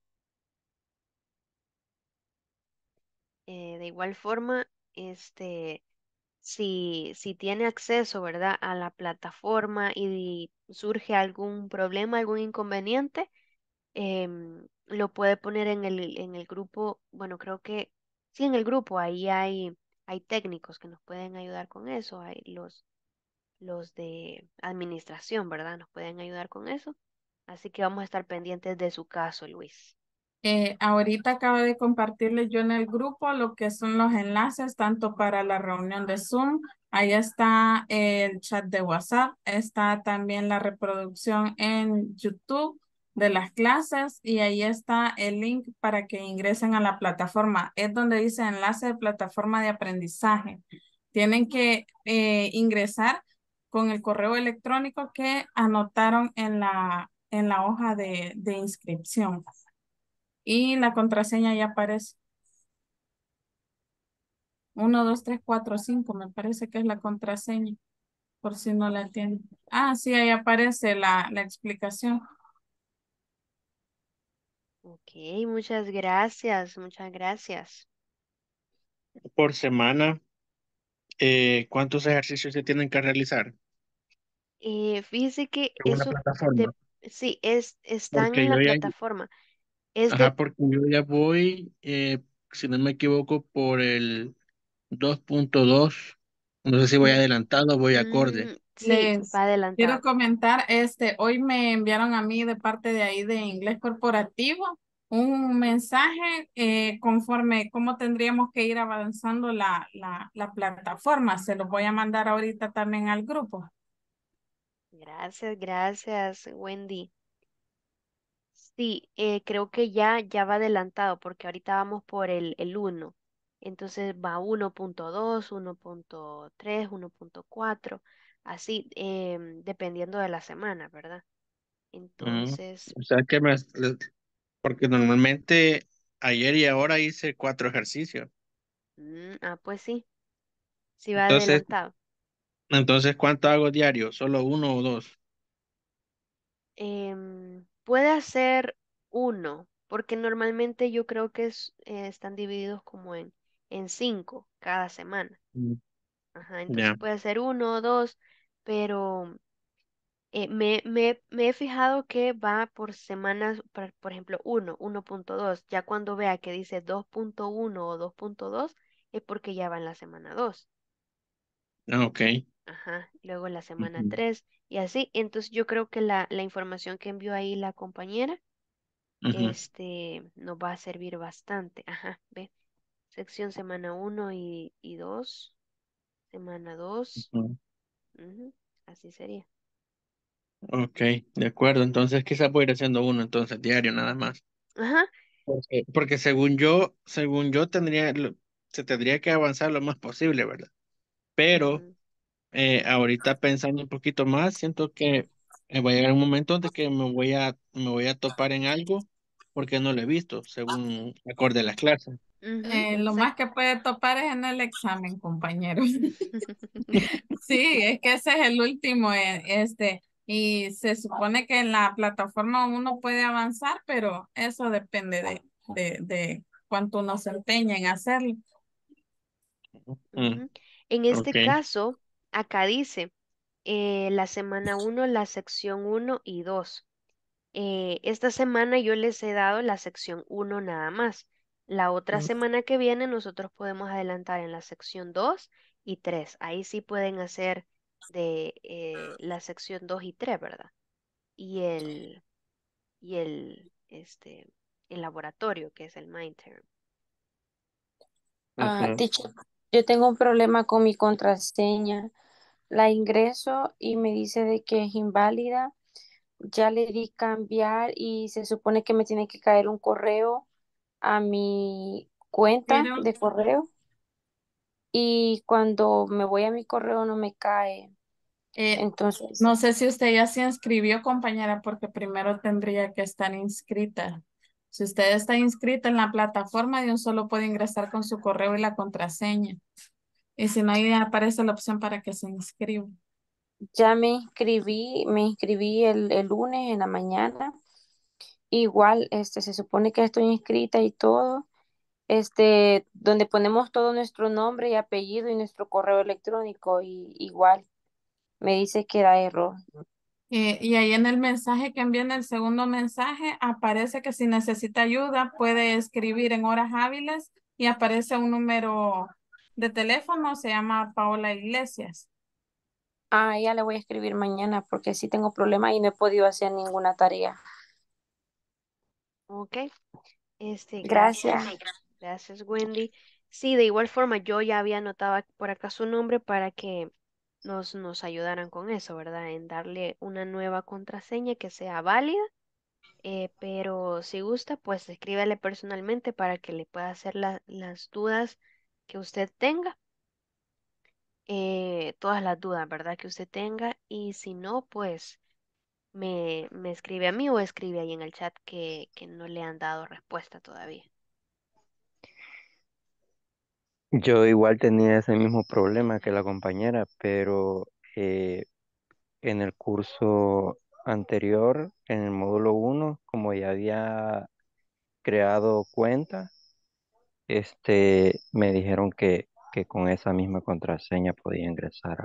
Eh, de igual forma, este, si, si tiene acceso, ¿verdad?, a la plataforma y surge algún problema, algún inconveniente, em, lo puede poner en el, en el grupo, bueno, creo que sí, en el grupo, ahí hay, hay técnicos que nos pueden ayudar con eso, hay los, los de administración, ¿verdad? Nos pueden ayudar con eso. Así que vamos a estar pendientes de su caso, Luis. Eh, ahorita acaba de compartirle yo en el grupo lo que son los enlaces, tanto para la reunión de Zoom, ahí está el chat de WhatsApp, está también la reproducción en YouTube de las clases y ahí está el link para que ingresen a la plataforma. Es donde dice enlace de plataforma de aprendizaje. Tienen que eh, ingresar con el correo electrónico que anotaron en la, en la hoja de inscripción. Y la contraseña ya aparece. 1, 2, 3, 4, 5, me parece que es la contraseña, por si no la entienden. Ah, sí, ahí aparece la, la explicación. Ok, muchas gracias, muchas gracias. Por semana, eh, ¿cuántos ejercicios se tienen que realizar? Eh, fíjese que sí, es, están en la plataforma. Ajá, porque yo ya voy, eh, si no me equivoco, por el 2.2. No sé si voy mm, adelantado o voy acorde. Mm, sí, adelantado. Quiero comentar, este, hoy me enviaron a mí de parte de ahí de Inglés Corporativo un mensaje eh, conforme cómo tendríamos que ir avanzando la, la, la plataforma. Se los voy a mandar ahorita también al grupo. Gracias, gracias, Wendy. Sí, eh, creo que ya, ya va adelantado porque ahorita vamos por el, el 1. Entonces va 1.2, 1.3, 1.4, así em, dependiendo de la semana, ¿verdad? Mm, entonces, O sea que me, porque normalmente ayer y ahora hice cuatro ejercicios. Mm, ah, pues sí, sí va adelantado. entonces, ¿cuánto hago diario? ¿Solo uno o dos? Em, puede ser uno, porque normalmente yo creo que eh, están divididos como en, en cinco cada semana. Mm. Ajá, entonces puede ser uno o dos, pero eh, me, he fijado que va por semanas, por, ejemplo, 1, 1.2. Ya cuando vea que dice 2.1 o 2.2, es porque ya va en la semana 2. Ah, ok. Ajá, luego en la semana 3, y así. Entonces yo creo que la, la información que envió ahí la compañera, este, nos va a servir bastante. Ajá, ve. Sección semana uno y, y semana dos, Así sería. Ok, de acuerdo. Entonces quizás voy ir haciendo uno entonces diario nada más. Ajá. Porque, porque según yo, según yo tendría, se tendría que avanzar lo más posible, ¿verdad? Pero eh, ahorita pensando un poquito más, siento que eh, va a llegar un momento donde que me voy a, me voy a topar en algo porque no lo he visto, según acorde a las clases. Eh, lo más que puede topar es en el examen, compañero. sí, es que ese es el último, este, y se supone que en la plataforma uno puede avanzar, pero eso depende de, de, de cuánto uno se empeña en hacerlo. Mm, en este caso, acá dice eh, la semana 1, la sección 1 y 2. Eh, esta semana yo les he dado la sección 1 nada más. La otra semana que viene nosotros podemos adelantar en la sección 2 y 3. Ahí sí pueden hacer de eh, la sección 2 y 3, ¿verdad? Y el, y el, este, el laboratorio, que es el Mind Term. Ah, yo tengo un problema con mi contraseña. La ingreso y me dice de que es inválida. Ya le di cambiar y se supone que me tiene que caer un correo a mi cuenta de correo. Y cuando me voy a mi correo no me cae. Eh, Entonces, no sé si usted ya se inscribió, compañera, porque primero tendría que estar inscrita. Si usted está inscrito en la plataforma, de solo puede ingresar con su correo y la contraseña. Y si no, ahí aparece la opción para que se inscriba. Ya me inscribí, me inscribí el, el lunes en la mañana. Igual, este, se supone que estoy inscrita y todo este, donde ponemos todo nuestro nombre y apellido y nuestro correo electrónico y igual me dice que da error. Eh, y ahí en el mensaje que envía el segundo mensaje aparece que si necesita ayuda puede escribir en horas hábiles y aparece un número de teléfono, se llama Paola Iglesias. Ah, ya le voy a escribir mañana porque sí tengo problemas y no he podido hacer ninguna tarea. Ok. Este, Gracias, gracias Wendy. Sí, de igual forma yo ya había anotado por acá su nombre para que nos, nos ayudaran con eso, ¿verdad? En darle una nueva contraseña que sea válida. Eh, pero si gusta, pues escríbale personalmente para que le pueda hacer las dudas que usted tenga. Eh, todas las dudas, ¿verdad? Que usted tenga. Y si no, pues me, me escribe a mí o escribe ahí en el chat que, que no le han dado respuesta todavía. Yo igual tenía ese mismo problema que la compañera, pero eh, en el curso anterior, en el módulo 1, como ya había creado cuenta, este, me dijeron que, que con esa misma contraseña podía ingresar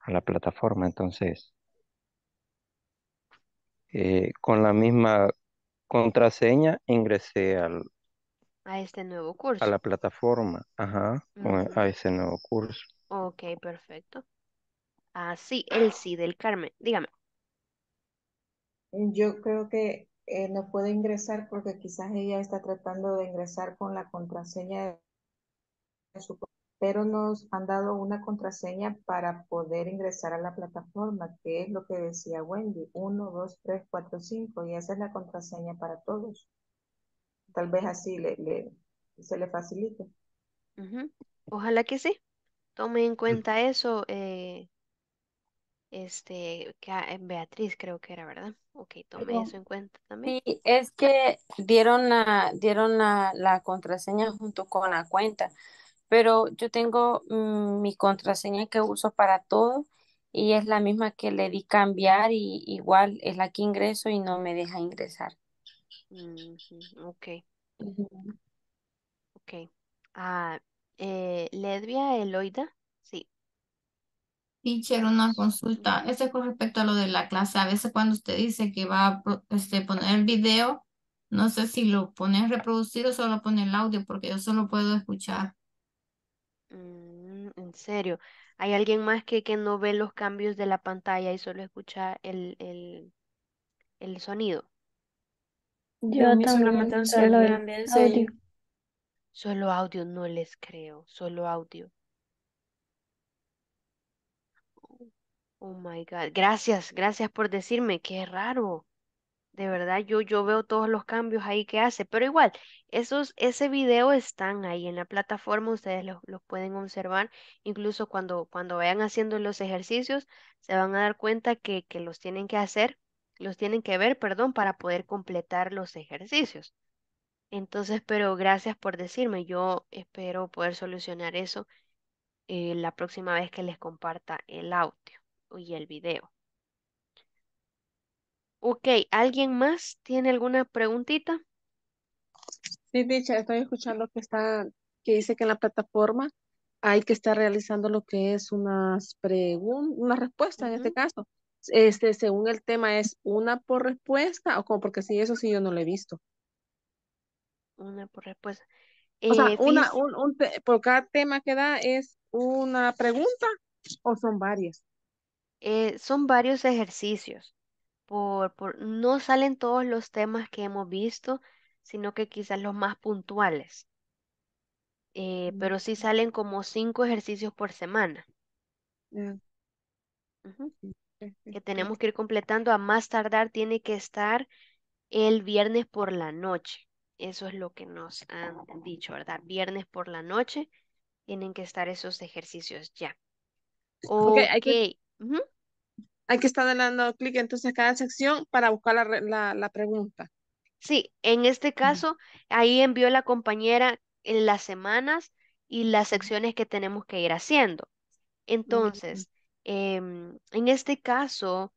a, la plataforma. Entonces, eh, con la misma contraseña ingresé al, a este nuevo curso. A la plataforma, ajá, a ese nuevo curso. Ok, perfecto. Ah, sí, el sí del Carmen, dígame. Yo creo que eh, no puede ingresar porque quizás ella está tratando de ingresar con la contraseña de su pero nos han dado una contraseña para poder ingresar a la plataforma, que es lo que decía Wendy, 1, 2, 3, 4, 5, y esa es la contraseña para todos tal vez así le, se le facilite. Ojalá que sí. Tome en cuenta eso. Eh, este, que, ah, Beatriz creo que era, ¿verdad? Ok, tome eso en cuenta también. Sí, es que dieron, la, dieron la contraseña junto con la cuenta pero yo tengo mm, mi contraseña que uso para todo y es la misma que le di cambiar y igual es la que ingreso y no me deja ingresar. Mm, ok, ok. Ah, eh, Ledvia Eloida. Sí. Teacher, una consulta. Este es con respecto a lo de la clase. A veces cuando usted dice que va a este, poner el video, no sé si lo pone reproducido o solo pone el audio, porque yo solo puedo escuchar. Mm, en serio. ¿Hay alguien más que, que no ve los cambios de la pantalla y solo escucha el, el, el sonido? Yo también solo audio. Solo audio, no les creo, solo audio. Oh, oh my God, gracias, gracias por decirme, qué raro. De verdad, yo, yo veo todos los cambios ahí que hace, pero igual, esos, ese video están ahí en la plataforma, ustedes los, pueden observar, incluso cuando, cuando vayan haciendo los ejercicios, se van a dar cuenta que los tienen que hacer los tienen que ver, perdón, para poder completar los ejercicios. Entonces, pero gracias por decirme, yo espero poder solucionar eso eh, la próxima vez que les comparta el audio y el video. Ok, ¿alguien más tiene alguna preguntita? Sí, dicha, estoy escuchando que está, que dice que en la plataforma hay que estar realizando lo que es unas preguntas, una respuesta en este caso este, según el tema, es una por respuesta o como porque si eso sí yo no lo he visto. Una por respuesta. o sea, eh, una, un, por cada tema que da es una pregunta o son varias. Eh, son varios ejercicios. Por, por, no salen todos los temas que hemos visto, sino que quizás los más puntuales. Eh, mm. pero sí salen como cinco ejercicios por semana. Mm que tenemos que ir completando. A más tardar tiene que estar el viernes por la noche. Eso es lo que nos han dicho, ¿verdad? Viernes por la noche tienen que estar esos ejercicios ya. Hay, que, estar dando clic entonces a cada sección para buscar la, pregunta. Sí, en este caso, ahí envió la compañera en eh, las semanas y las secciones que tenemos que ir haciendo. Entonces, Em, en este caso,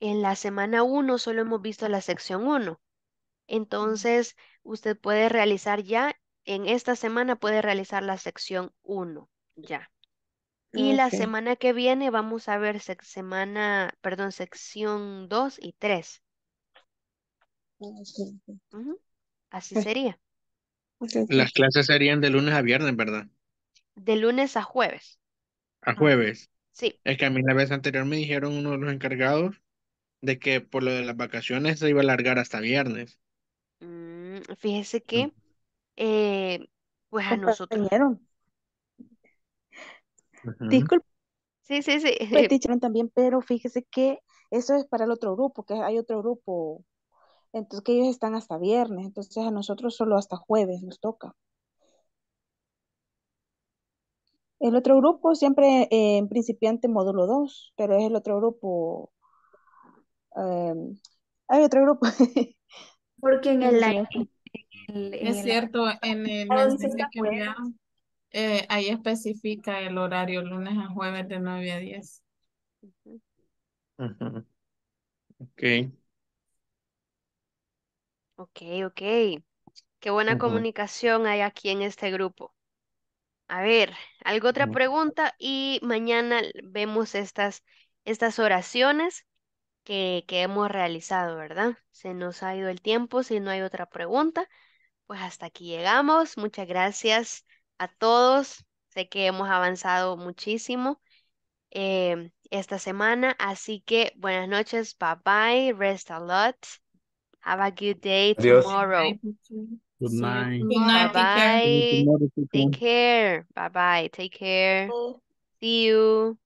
en la semana 1 solo hemos visto la sección 1. Entonces, usted puede realizar ya, en esta semana puede realizar la sección 1, ya. Y la semana que viene vamos a ver semana, perdón, sección 2 y 3. Así sería. Las clases serían de lunes a viernes, ¿verdad? De lunes a jueves. A jueves. Es que a mí la vez anterior me dijeron uno de los encargados de que por lo de las vacaciones se iba a alargar hasta viernes. Mm, fíjese mm. que, eh, pues a nosotros. sí Sí, sí, sí. Pues, dijeron también, pero fíjese que eso es para el otro grupo, que hay otro grupo, entonces que ellos están hasta viernes, entonces a nosotros solo hasta jueves nos toca. El otro grupo siempre eh, en principiante módulo 2, pero es el otro grupo. Em, hay otro grupo. Porque en el, Es cierto, en ah, el eh, ahí especifica el horario lunes a jueves de 9 a 10. Ok. Ok, ok. Qué buena comunicación hay aquí en este grupo. A ver, ¿algo otra pregunta? Y mañana vemos estas, estas oraciones que, que hemos realizado, ¿verdad? Se nos ha ido el tiempo, si no hay otra pregunta, pues hasta aquí llegamos. Muchas gracias a todos. Sé que hemos avanzado muchísimo eh, esta semana, así que buenas noches, bye bye, rest a lot. Have a good day tomorrow. Good night. Good night. Bye. Take care. Bye Take care. Bye. Take care. See you.